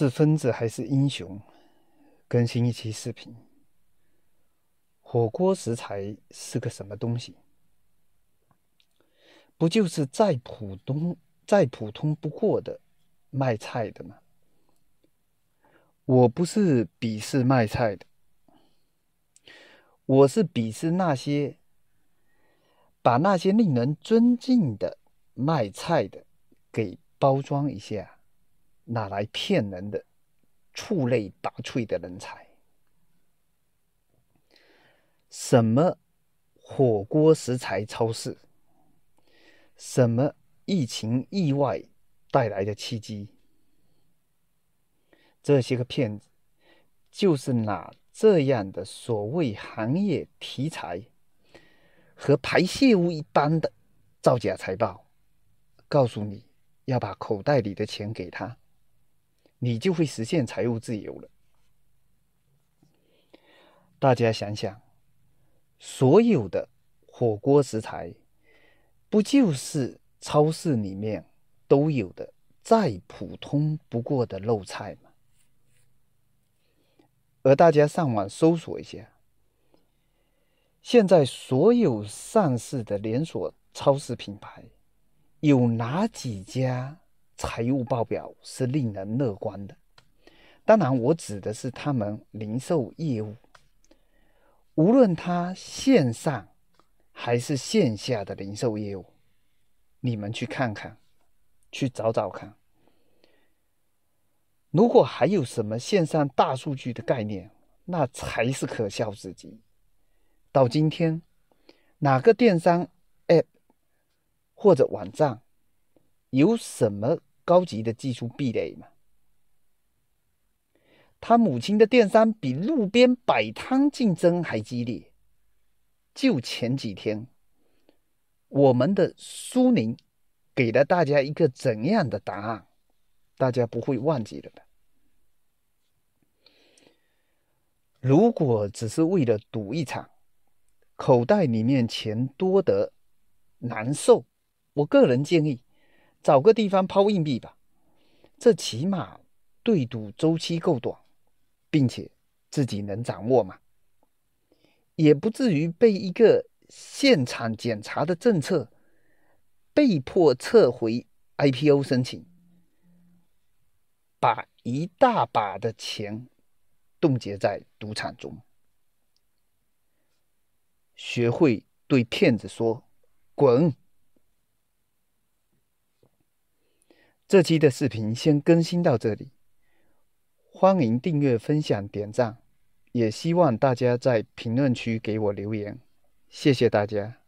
是疯子还是英雄？更新一期视频。火锅食材是个什么东西？不就是再普通、再普通不过的卖菜的吗？我不是鄙视卖菜的，我是鄙视那些把那些令人尊敬的卖菜的给包装一下。哪来骗人的出类拔萃的人才？什么火锅食材超市？什么疫情意外带来的契机？这些个骗子就是拿这样的所谓行业题材和排泄物一般的造假财报，告诉你要把口袋里的钱给他。你就会实现财务自由了。大家想想，所有的火锅食材，不就是超市里面都有的、再普通不过的肉菜吗？而大家上网搜索一下，现在所有上市的连锁超市品牌，有哪几家？财务报表是令人乐观的，当然，我指的是他们零售业务，无论他线上还是线下的零售业务，你们去看看，去找找看，如果还有什么线上大数据的概念，那才是可笑至极。到今天，哪个电商 App 或者网站有什么？高级的技术壁垒嘛，他母亲的电商比路边摆摊竞争还激烈。就前几天，我们的苏宁给了大家一个怎样的答案，大家不会忘记了吧？如果只是为了赌一场，口袋里面钱多得难受，我个人建议。找个地方抛硬币吧，这起码对赌周期够短，并且自己能掌握嘛，也不至于被一个现场检查的政策被迫撤回 IPO 申请，把一大把的钱冻结在赌场中。学会对骗子说滚。这期的视频先更新到这里，欢迎订阅、分享、点赞，也希望大家在评论区给我留言，谢谢大家。